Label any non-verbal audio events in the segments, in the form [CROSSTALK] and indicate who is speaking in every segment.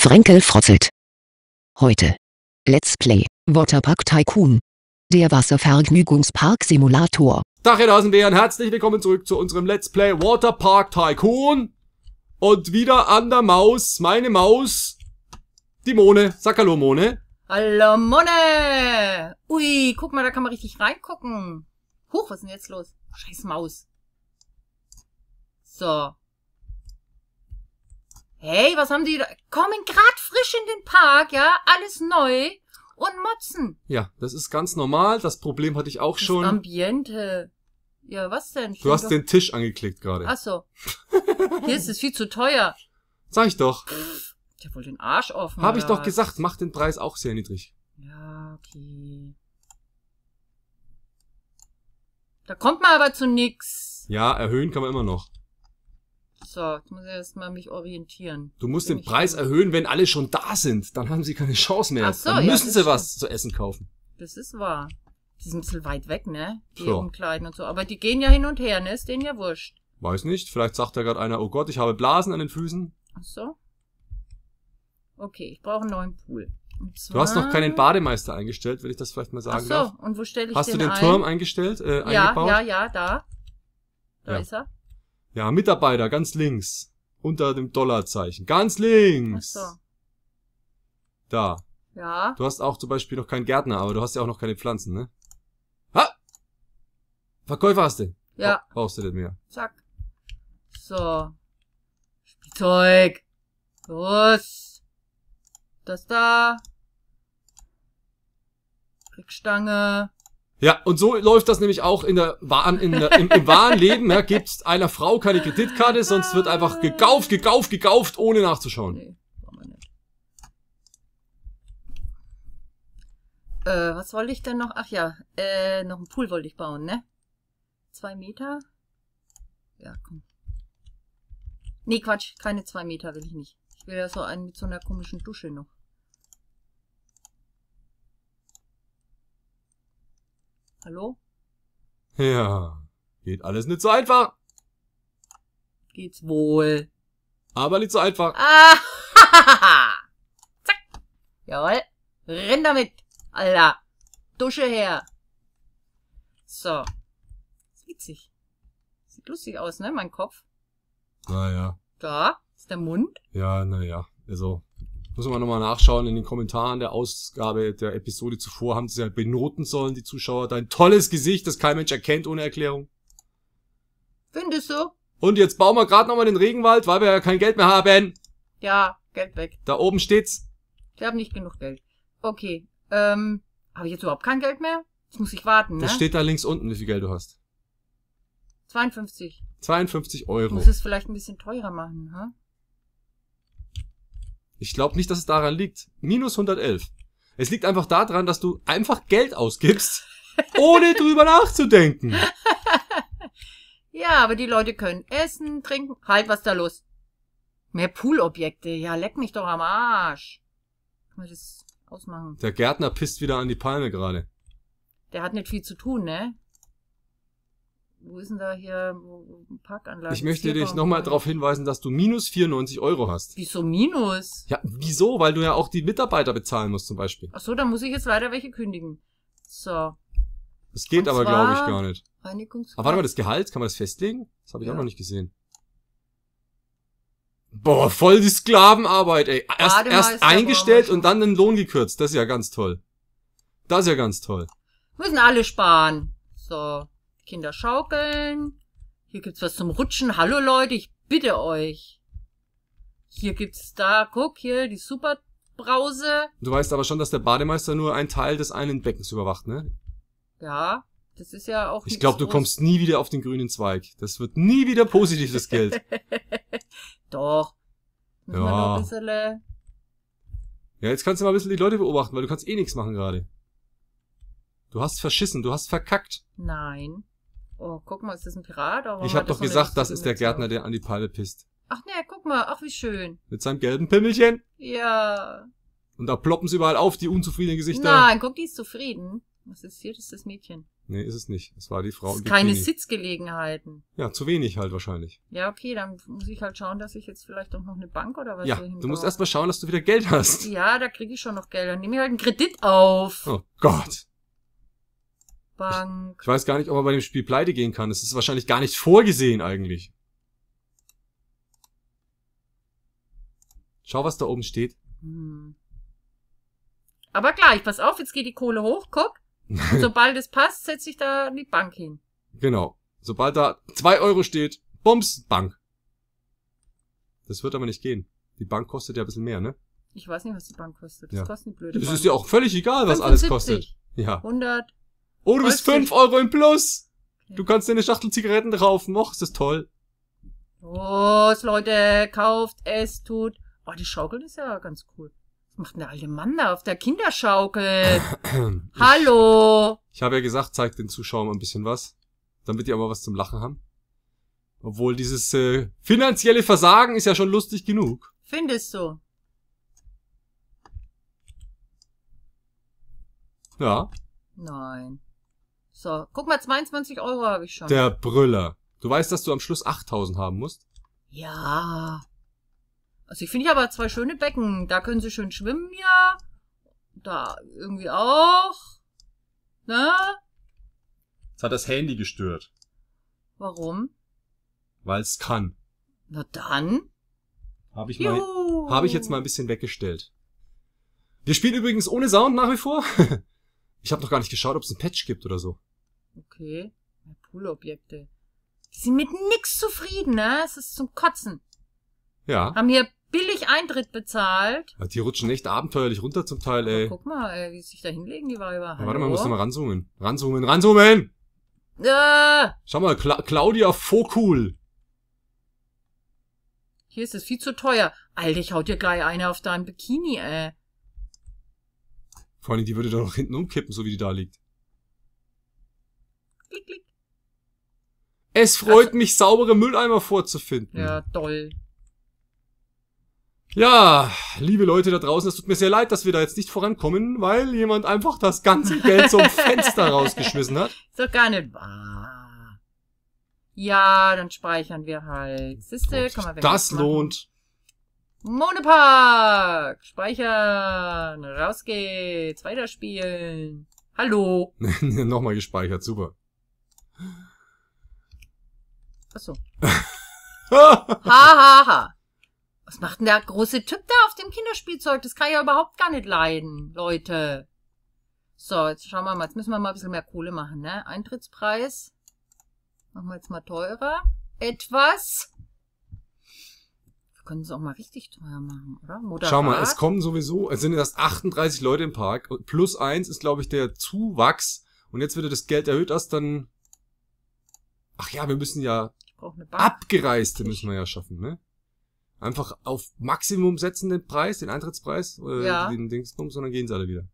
Speaker 1: Frenkel frotzelt. Heute. Let's Play.
Speaker 2: Waterpark Tycoon. Der Wasservergnügungspark Simulator.
Speaker 1: Dach ihr Nasenbären, herzlich willkommen zurück zu unserem Let's Play Waterpark Tycoon. Und wieder an der Maus, meine Maus, die Mone, sag hallo Mone.
Speaker 2: Hallo Mone! Ui, guck mal, da kann man richtig reingucken. Huch, was ist denn jetzt los? Scheiß Maus. So, hey, was haben die da? Kommen grad frisch in den Park, ja, alles neu und motzen.
Speaker 1: Ja, das ist ganz normal. Das Problem hatte ich auch das schon.
Speaker 2: Ambiente. Ja, was denn? Ich du hast doch... den Tisch
Speaker 1: angeklickt gerade. Ach
Speaker 2: so. Hier ist es viel zu teuer.
Speaker 1: Sag ich doch. Pff,
Speaker 2: ich hab wohl den Arsch offen. Hab ich doch
Speaker 1: gesagt, mach den Preis auch sehr niedrig. Ja, okay.
Speaker 2: Da kommt man aber zu nix.
Speaker 1: Ja, erhöhen kann man immer noch
Speaker 2: so, jetzt muss ich erst mal mich orientieren.
Speaker 1: Du musst den Preis hin. erhöhen, wenn alle schon da sind. Dann haben sie keine Chance mehr. so, dann müssen ja, sie was zu essen kaufen.
Speaker 2: Das ist wahr. Die sind ein bisschen weit weg, ne? Die so. umkleiden und so. Aber die gehen ja hin und her, ne? Ist denen ja
Speaker 1: wurscht. Weiß nicht. Vielleicht sagt da gerade einer, oh Gott, ich habe Blasen an den Füßen.
Speaker 2: Ach so. Okay, ich brauche einen neuen Pool. Du hast noch keinen
Speaker 1: Bademeister eingestellt, will ich das vielleicht mal sagen Ach so, darf. und wo stelle ich hast den Hast du den ein? Turm eingestellt, äh, ja, eingebaut? Ja,
Speaker 2: ja, da. Da ja. ist er.
Speaker 1: Ja, Mitarbeiter, ganz links. Unter dem Dollarzeichen. Ganz links. Ach so. Da. Ja. Du hast auch zum Beispiel noch keinen Gärtner, aber du hast ja auch noch keine Pflanzen, ne? Ha! Verkäufer hast du. Ja. Bra brauchst du nicht mehr.
Speaker 2: Zack. So. Spielzeug. Los. Das da. Kriegstange.
Speaker 1: Ja, und so läuft das nämlich auch in der wahren, in der, im, im wahren Leben. Ja, gibt einer Frau keine Kreditkarte, sonst wird einfach gekauft, gekauft, gekauft, ohne nachzuschauen. Nee, war mal nicht.
Speaker 2: Äh, was wollte ich denn noch? Ach ja, äh, noch einen Pool wollte ich bauen, ne? Zwei Meter? Ja, komm. Nee, Quatsch, keine zwei Meter will ich nicht. Ich will ja so einen mit so einer komischen Dusche noch. Hallo?
Speaker 1: Ja, geht alles nicht so einfach. Geht's wohl. Aber nicht so einfach. Ah,
Speaker 2: [LAUGHS] Zack. Jawohl. Renn damit, Alter. Dusche her. So. witzig. Sieht lustig aus, ne, mein Kopf? Naja. Da ist der Mund.
Speaker 1: Ja, naja. Also, muss man nochmal nachschauen in den Kommentaren der Ausgabe der Episode zuvor. Haben sie ja halt benoten sollen, die Zuschauer. Dein tolles Gesicht, das kein Mensch erkennt ohne Erklärung. Findest du? Und jetzt bauen wir gerade nochmal den Regenwald, weil wir ja kein Geld mehr haben.
Speaker 2: Ja, Geld weg.
Speaker 1: Da oben steht's.
Speaker 2: Ich habe nicht genug Geld. Okay. Ähm, habe ich jetzt überhaupt kein Geld mehr? Jetzt muss ich warten, ne? Das steht
Speaker 1: da links unten, wie viel Geld du hast.
Speaker 2: 52.
Speaker 1: 52 Euro. Du musst es
Speaker 2: vielleicht ein bisschen teurer machen, hm?
Speaker 1: Ich glaube nicht, dass es daran liegt. Minus 111. Es liegt einfach daran, dass du einfach Geld ausgibst, [LAUGHS] ohne drüber nachzudenken. [LAUGHS]
Speaker 2: Ja, aber die Leute können essen, trinken. Halt, was da los? Mehr Poolobjekte. Ja, leck mich doch am Arsch. Kann man das ausmachen?
Speaker 1: Der Gärtner pisst wieder an die Palme gerade.
Speaker 2: Der hat nicht viel zu tun, ne? wo ist denn da hier Parkanlage? Ich möchte dich nochmal
Speaker 1: darauf hinweisen, dass du minus 94 Euro hast.
Speaker 2: Wieso minus?
Speaker 1: Ja, wieso? Weil du ja auch die Mitarbeiter bezahlen musst zum Beispiel. Ach
Speaker 2: so, dann muss ich jetzt leider welche kündigen. So.
Speaker 1: Das geht Und aber, glaube ich, gar nicht. Reinigungsgrad. Aber warte mal, das Gehalt, kann man das festlegen? Das habe ich ja. auch noch nicht gesehen. Boah, voll die Sklavenarbeit, ey. Erst, erst eingestellt und dann den Lohn gekürzt. Das ist ja ganz toll. Das ist ja ganz toll.
Speaker 2: Müssen alle sparen. So. Kinder schaukeln. Hier gibt's was zum Rutschen. Hallo Leute, ich bitte euch. Hier gibt's da, guck, hier die Superbrause.
Speaker 1: Du weißt aber schon, dass der Bademeister nur einen Teil des einen Beckens überwacht, ne?
Speaker 2: Ja, das ist ja auch. Ich glaube, du kommst
Speaker 1: nie wieder auf den grünen Zweig. Das wird nie wieder positiv, das Geld.
Speaker 2: [LAUGHS] Doch. Muss ja. Äh,
Speaker 1: ja, jetzt kannst du mal ein bisschen die Leute beobachten, weil du kannst eh nichts machen gerade. Du hast verschissen, du hast verkackt.
Speaker 2: Nein. Oh, guck mal, ist das ein Pirat? Oder oh, ich hab doch gesagt, das ist der Gärtner,
Speaker 1: der an die Palme pisst.
Speaker 2: Ach ne, guck mal, ach wie schön.
Speaker 1: Mit seinem gelben Pimmelchen.
Speaker 2: Ja.
Speaker 1: Und da ploppen sie überall auf, die unzufriedenen Gesichter. Nein,
Speaker 2: guck, die ist zufrieden. Was ist hier? Das ist das Mädchen.
Speaker 1: Nee, ist es nicht. Es war die Frau. Es keine Bikini.
Speaker 2: Sitzgelegenheiten.
Speaker 1: Ja, zu wenig halt wahrscheinlich.
Speaker 2: Ja, okay, dann muss ich halt schauen, dass ich jetzt vielleicht doch noch eine Bank oder was Ja, du musst erst mal schauen, dass du wieder Geld hast. Ja, da krieg ich schon noch Geld. Dann nehme ich halt einen Kredit auf. Oh Gott. Bank.
Speaker 1: Ich weiß gar nicht, ob man bei dem Spiel pleite gehen kann. Es ist wahrscheinlich gar nicht vorgesehen eigentlich. Schau, was da oben steht. Hm.
Speaker 2: Aber gleich, pass auf, jetzt geht die Kohle hoch, guck. sobald es passt, setze ich da die Bank hin. [LAUGHS]
Speaker 1: Genau. Sobald da zwei Euro steht, bums, Bank. Das wird aber nicht gehen. Die Bank kostet ja ein bisschen mehr, ne?
Speaker 2: Ich weiß nicht, was die Bank kostet. Das ja. kostet eine blöde Bank. Es ist ja auch völlig egal, was 75. alles kostet. Ja. 100,
Speaker 1: Oh, du bist 5 Euro im Plus. Du kannst dir eine Schachtel Zigaretten kaufen. Och, ist das toll.
Speaker 2: Los, Leute, kauft es, tut. Oh, die Schaukel ist ja ganz cool. Was macht denn der alte Mann da auf der Kinderschaukel? [CLEARS THROAT] Hallo!
Speaker 1: Ich, habe ja gesagt, zeigt den Zuschauern mal ein bisschen was. Damit die auch mal was zum Lachen haben. Obwohl dieses äh, finanzielle Versagen ist ja schon lustig genug.
Speaker 2: Findest du? Ja. Nein. So, guck mal, 22 Euro habe ich schon. Der
Speaker 1: Brüller. Du weißt, dass du am Schluss 8000 haben musst?
Speaker 2: Ja. Also ich finde ich aber zwei schöne Becken. Da können sie schön schwimmen, ja. Da irgendwie auch. Ne?
Speaker 1: Jetzt hat das Handy gestört. Warum? Weil es kann.
Speaker 2: Na dann.
Speaker 1: Habe ich, mal, hab ich jetzt mal ein bisschen weggestellt. Wir spielen übrigens ohne Sound nach wie vor. [LAUGHS] Ich habe noch gar nicht geschaut, ob es einen Patch gibt oder so.
Speaker 2: Okay. Poolobjekte. Die sind mit nix zufrieden, ne? Es ist zum Kotzen. Ja. Haben hier billig Eintritt bezahlt.
Speaker 1: Ja, die rutschen echt abenteuerlich runter zum Teil, ey.
Speaker 2: guck mal, ey, wie sich da hinlegen, die Weiber. Ja, warte mal, muss mal
Speaker 1: ranzoomen. Ranzoomen, ranzoomen!
Speaker 2: Äh.
Speaker 1: Schau mal, Cla Claudia Fokul.
Speaker 2: Hier ist es viel zu teuer. Alter, ich hau dir gleich eine auf dein Bikini, ey.
Speaker 1: Vor allem, die würde doch hinten umkippen, so wie die da liegt. Klick, klick. Es freut also, mich, saubere Mülleimer vorzufinden. Ja, toll. Ja, liebe Leute da draußen, es tut mir sehr leid, dass wir da jetzt nicht vorankommen, weil jemand einfach das ganze Geld zum [LAUGHS] Fenster rausgeschmissen hat.
Speaker 2: So gar nicht wahr. Ja, dann speichern wir halt. Siehste, kann man Das lohnt. Monopark! Speichern! Raus geht's! Weiterspielen! Hallo!
Speaker 1: [LAUGHS] Nochmal gespeichert, super.
Speaker 2: Achso. [LAUGHS] ha, ha, ha. Was macht denn der große Typ da auf dem Kinderspielzeug? Das kann ich ja überhaupt gar nicht leiden, Leute. So, jetzt schauen wir mal. Jetzt müssen wir mal ein bisschen mehr Kohle machen, ne? Eintrittspreis. Machen wir jetzt mal teurer. Etwas können sie auch mal richtig teuer machen, oder? Moderat. Schau mal, es
Speaker 1: kommen sowieso, es sind erst 38 Leute im Park. Plus eins ist, glaube ich, der Zuwachs. Und jetzt, wenn du das Geld erhöht hast, dann. Ach ja, wir müssen ja. Abgereiste müssen wir ja schaffen, ne? Einfach auf Maximum setzen den Preis, den Eintrittspreis, oder äh, ja. den Dingsbums, sondern gehen sie alle wieder.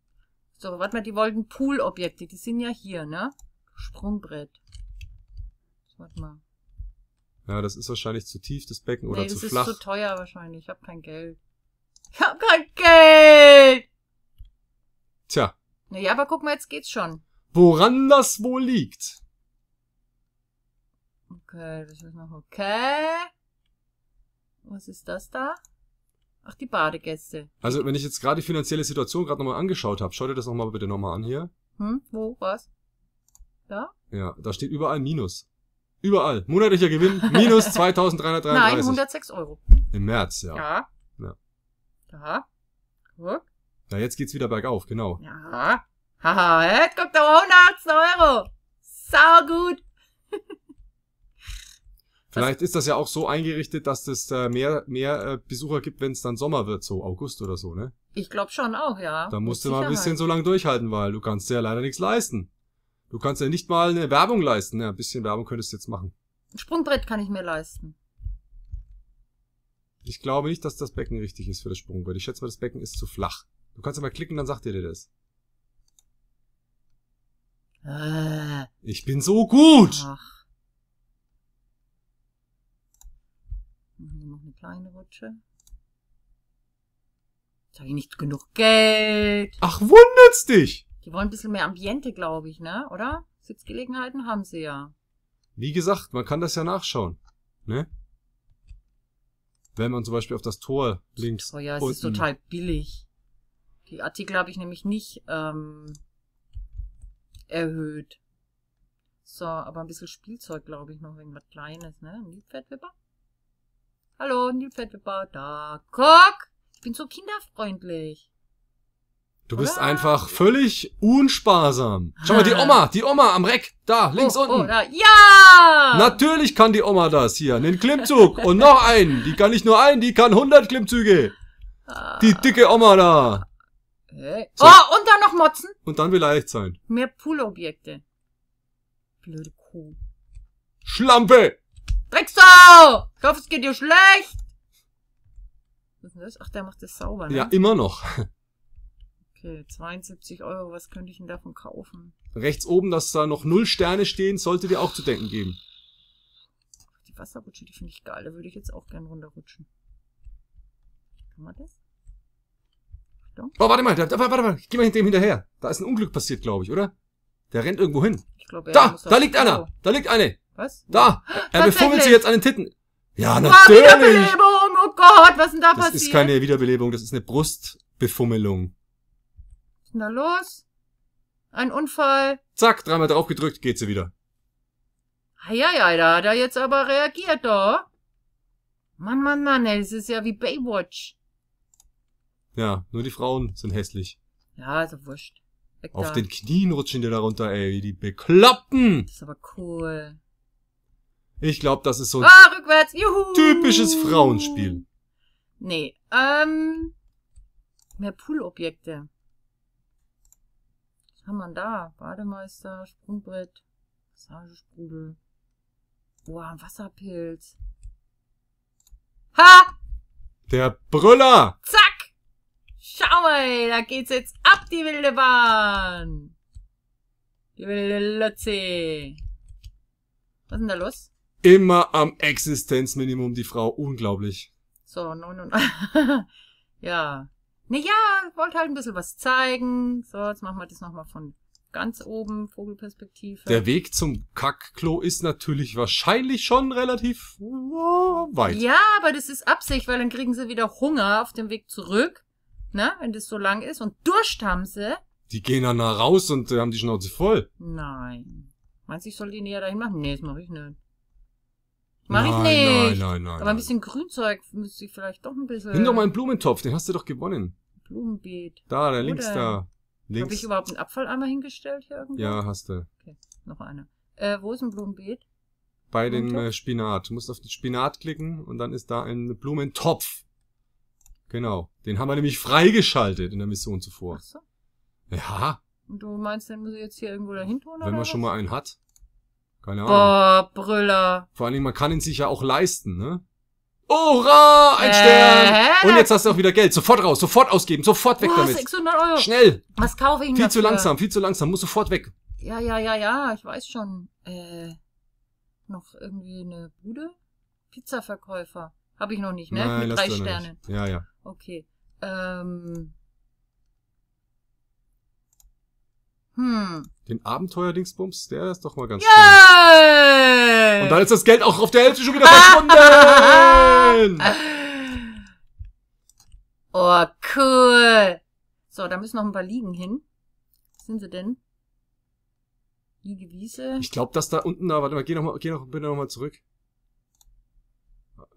Speaker 2: So, warte mal, die wollten Poolobjekte, die sind ja hier, ne? Sprungbrett. Warte mal.
Speaker 1: Ja, das ist wahrscheinlich zu tief, das Becken, nee, oder zu flach. Das
Speaker 2: ist zu teuer wahrscheinlich. Ich habe kein Geld. Ich habe kein
Speaker 1: Geld! Tja.
Speaker 2: Naja, aber guck mal, jetzt geht's schon.
Speaker 1: Woran das wohl liegt?
Speaker 2: Okay, das ist noch okay. Was ist das da? Ach, die Badegäste.
Speaker 1: Also, wenn ich jetzt gerade die finanzielle Situation gerade nochmal angeschaut habe, schau dir das nochmal bitte nochmal an hier.
Speaker 2: Hm, wo, was? Da?
Speaker 1: Ja, da steht überall Minus. Überall. Monatlicher Gewinn [LAUGHS] minus 2333. Nein, 106 Euro. Im März, ja. Ja. Ja. Ja. Guck. Ja, jetzt geht's wieder bergauf, genau.
Speaker 2: Ja. Haha, jetzt guck da 118 Euro. Sau gut. [LAUGHS]
Speaker 1: Vielleicht ist das ja auch so eingerichtet, dass es das, äh, mehr, mehr äh, Besucher gibt, wenn es dann Sommer wird, so August oder so, ne?
Speaker 2: Ich glaube schon auch, ja. Da musst du mal ein bisschen so
Speaker 1: lang durchhalten, weil du kannst dir ja leider nichts leisten. Du kannst ja nicht mal eine Werbung leisten. Ja, ein bisschen Werbung könntest du jetzt machen.
Speaker 2: Ein Sprungbrett kann ich mir leisten.
Speaker 1: Ich glaube nicht, dass das Becken richtig ist für das Sprungbrett. Ich schätze mal, das Becken ist zu flach. Du kannst aber klicken, dann sagt er dir das. Äh. Ich bin so gut! Ach.
Speaker 2: Machen wir noch eine kleine Rutsche.
Speaker 1: Jetzt habe ich nicht genug
Speaker 2: Geld.
Speaker 1: Ach, wundert's dich!
Speaker 2: Die wollen ein bisschen mehr Ambiente, glaube ich, ne? Oder? Sitzgelegenheiten haben sie ja.
Speaker 1: Wie gesagt, man kann das ja nachschauen. Ne? Wenn man zum Beispiel auf das Tor links. Oh ja, es ist total
Speaker 2: billig. Die Artikel habe ich nämlich nicht ähm, erhöht. So, aber ein bisschen Spielzeug, glaube ich, noch irgendwas Kleines, ne? Nilpferdwipper? Hallo, Nilpferdwipper, da. Guck! Ich bin so kinderfreundlich.
Speaker 1: Du bist Oder? einfach völlig unsparsam. Schau mal, die ah. Oma, die Oma am Reck, da, oh, links oh, unten. Oh,
Speaker 2: da. Ja!
Speaker 1: Natürlich kann die Oma das hier, einen Klimmzug und noch einen. Die kann nicht nur einen, die kann 100 Klimmzüge. Ah. Die dicke Oma da.
Speaker 2: So. Oh, und dann noch Motzen.
Speaker 1: Und dann beleidigt sein.
Speaker 2: Mehr Poolobjekte. Blöde Kuh.
Speaker 1: Schlampe!
Speaker 2: Drecksau! Ich hoffe, es geht dir schlecht. Was ist denn das? Ach, der macht das sauber, ne? Ja, immer noch. Okay, 72 Euro, was könnte ich denn davon kaufen?
Speaker 1: Rechts oben, dass da noch null Sterne stehen, sollte dir auch zu denken geben. Die
Speaker 2: Wasserrutsche, die finde ich geil, da würde ich jetzt auch gern runterrutschen. Kann man das?
Speaker 1: Achtung. Oh, warte mal, da, warte, mal, ich geh mal hinter dem hinterher. Da ist ein Unglück passiert, glaube ich, oder? Der rennt irgendwo hin. Ich glaube, da, muss da liegt sein. einer, da liegt eine.
Speaker 2: Was? Da, er befummelt sich jetzt an den
Speaker 1: Titten. Ja, natürlich. Oh,
Speaker 2: Wiederbelebung, oh Gott, was denn da das passiert? Das ist keine
Speaker 1: Wiederbelebung, das ist eine Brustbefummelung.
Speaker 2: Was ist denn da los? Ein Unfall.
Speaker 1: Zack, dreimal drauf gedrückt, geht sie wieder.
Speaker 2: Ah, ja, ja, da hat er jetzt aber reagiert, da. Mann, Mann, Mann, ey, das ist ja wie Baywatch.
Speaker 1: Ja, nur die Frauen sind hässlich.
Speaker 2: Ja, ist also wurscht. Weg Auf da. den
Speaker 1: Knien rutschen die da runter, ey, wie die Bekloppten. Das ist aber
Speaker 2: cool.
Speaker 1: Ich glaube, das ist so ein
Speaker 2: ah, rückwärts. Juhu. typisches Frauenspiel. Nee, ähm, mehr Poolobjekte kann man da? Bademeister, Sprungbrett, Massagesprudel. Boah, ein Wasserpilz. Ha!
Speaker 1: Der Brüller! Zack!
Speaker 2: Schau mal, da geht's jetzt ab, die wilde Bahn! Die wilde Lötze! Was ist denn da los?
Speaker 1: Immer am Existenzminimum, die Frau. Unglaublich.
Speaker 2: So, nun, nun. [LAUGHS] ja, naja, wollte halt ein bisschen was zeigen. So, jetzt machen wir das nochmal von ganz oben, Vogelperspektive. Der
Speaker 1: Weg zum Kackklo ist natürlich wahrscheinlich schon relativ
Speaker 2: äh, weit. Ja, aber das ist Absicht, weil dann kriegen sie wieder Hunger auf dem Weg zurück, ne, wenn das so lang ist. Und Durst haben sie.
Speaker 1: Die gehen dann nach raus und äh, haben die Schnauze voll.
Speaker 2: Nein. Meinst du, ich soll die näher dahin machen? Nee, das mache ich nicht.
Speaker 1: Mach nein, ich nicht. Nein, nein, nein. Aber nein. ein
Speaker 2: bisschen Grünzeug müsste ich vielleicht doch ein bisschen. Nimm doch mal einen
Speaker 1: Blumentopf, den hast du doch gewonnen.
Speaker 2: Blumenbeet. Da, da links da. Links. Habe ich überhaupt einen Abfalleimer hingestellt hier irgendwo? Ja, hast du. Okay, noch einer. Äh, wo ist ein Blumenbeet?
Speaker 1: Bei dem äh, Spinat. Du musst auf den Spinat klicken und dann ist da ein Blumentopf. Genau. Den haben wir nämlich freigeschaltet in der Mission zuvor. Ach so. Ja.
Speaker 2: Und du meinst, den muss ich jetzt hier irgendwo dahin tun?
Speaker 1: Wenn man was? schon mal einen hat. Keine Ahnung.
Speaker 2: Boah, Brüller.
Speaker 1: Vor allen Dingen, man kann ihn sich ja auch leisten, ne?
Speaker 2: Hurra, ein äh, Stern! Und jetzt
Speaker 1: hast du auch wieder Geld. Sofort raus, sofort ausgeben, sofort weg Boah, damit. 600 Euro. Schnell.
Speaker 2: Was kaufe ich denn Viel dafür? zu langsam,
Speaker 1: viel zu langsam, muss sofort weg.
Speaker 2: Ja, ja, ja, ja, ich weiß schon. Äh, noch irgendwie eine Bude? Pizzaverkäufer. Habe ich noch nicht, ne? Nein, Mit drei Sternen. Ja, ja. Okay. Ähm,
Speaker 1: Hm. Den Abenteuer-Dingsbums, der ist doch mal ganz schön. Und dann ist das Geld auch auf der Hälfte schon wieder verschwunden. [LAUGHS] oh,
Speaker 2: cool. So, da müssen noch ein paar Liegen hin. Was sind sie denn? Liegewiese? Ich
Speaker 1: glaube, dass da unten, da, warte mal, geh noch mal, geh noch, bitte noch mal zurück.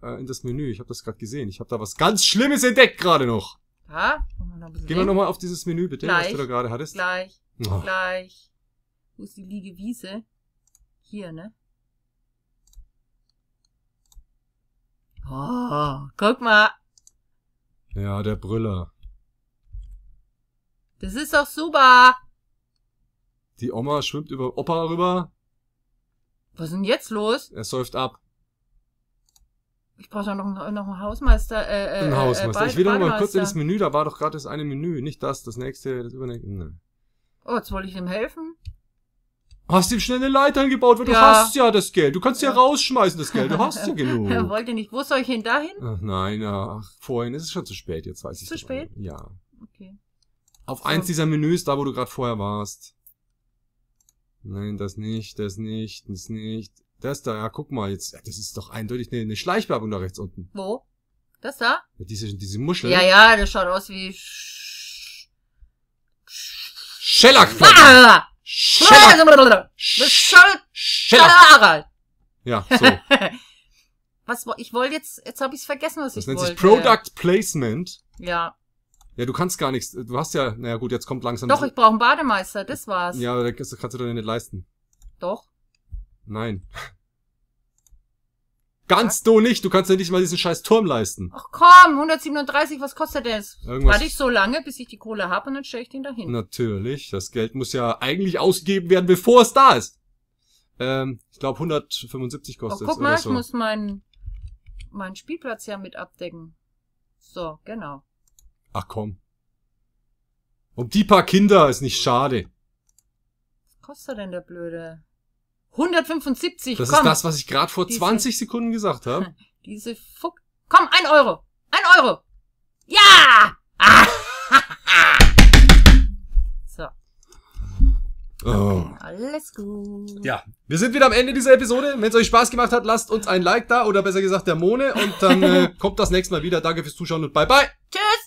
Speaker 1: Äh, in das Menü, ich habe das gerade gesehen. Ich habe da was ganz Schlimmes entdeckt gerade noch.
Speaker 2: Ja? Gehen wir nochmal auf dieses Menü, bitte, Gleich. was du da gerade hattest. Gleich. Oh. Gleich. Wo ist die Liegewiese? Hier, ne? Oh, guck mal.
Speaker 1: Ja, der Brüller.
Speaker 2: Das ist doch super.
Speaker 1: Die Oma schwimmt über Opa rüber.
Speaker 2: Was ist denn jetzt los?
Speaker 1: Er säuft ab.
Speaker 2: Ich brauche doch noch, einen, noch einen Hausmeister. Äh, äh, ein äh, Hausmeister. Äh, ich will doch mal kurz in das Menü.
Speaker 1: Da war doch gerade das eine Menü. Nicht das, das nächste, das übernächste. Nein.
Speaker 2: Oh, jetzt wollte ich ihm helfen.
Speaker 1: Hast ihm schnell eine Leiter gebaut, weil ja. du hast ja das Geld. Du kannst ja, ja rausschmeißen, das Geld. Du [LAUGHS] hast ja genug. er
Speaker 2: wollte nicht. Wo soll ich hin? Dahin?
Speaker 1: Ach, nein, ach, vorhin ist es schon zu spät. Jetzt weiß ich Zu spät? Mal. Ja. Okay. Auf so. eins dieser Menüs, da wo du gerade vorher warst. Nein, das nicht, das nicht, das nicht. Das da, ja, guck mal, jetzt, das ist doch eindeutig eine, eine Schleichwerbung da rechts unten.
Speaker 2: Wo? Das da?
Speaker 1: Ja, diese, diese Muschel. Ja,
Speaker 2: ja, das schaut aus wie
Speaker 1: Ah!
Speaker 2: Schellack. Schellack. Schellack. Ja, [LAUGHS] so. was, ich wollte jetzt, jetzt habe ich es vergessen, was das ich wollte. Das nennt sich Product
Speaker 1: Placement. Ja. Ja, du kannst gar nichts. Du hast ja, naja gut, jetzt kommt langsam. Doch, ich
Speaker 2: brauche einen Bademeister, das war's. Ja,
Speaker 1: das kannst du dir nicht leisten. Doch. Nein. [LAUGHS] Kannst du nicht. Du kannst ja nicht mal diesen scheiß Turm leisten. Ach
Speaker 2: komm, 137, was kostet das? Irgendwas Warte ich so lange, bis ich die Kohle habe und dann stelle ich den dahin.
Speaker 1: Natürlich. Das Geld muss ja eigentlich ausgegeben werden, bevor es da ist. Ähm, ich glaube 175 kostet oh, guck mal, so. ich muss
Speaker 2: meinen meinen Spielplatz ja mit abdecken. So, genau.
Speaker 1: Ach komm. Um die paar Kinder ist nicht schade.
Speaker 2: Was kostet denn der blöde 175. Das komm, ist das, was
Speaker 1: ich gerade vor diese, 20 Sekunden gesagt habe.
Speaker 2: [LAUGHS] Diese Fuck. Komm, ein Euro. Ein Euro. Ja! Ah! [LAUGHS]
Speaker 1: so. Oh.
Speaker 2: Alles gut. Ja,
Speaker 1: wir sind wieder am Ende dieser Episode. Wenn es euch Spaß gemacht hat, lasst uns ein Like da oder besser gesagt der Mone und dann [LAUGHS] äh, kommt das nächste Mal wieder. Danke fürs Zuschauen und bye bye.
Speaker 2: Tschüss.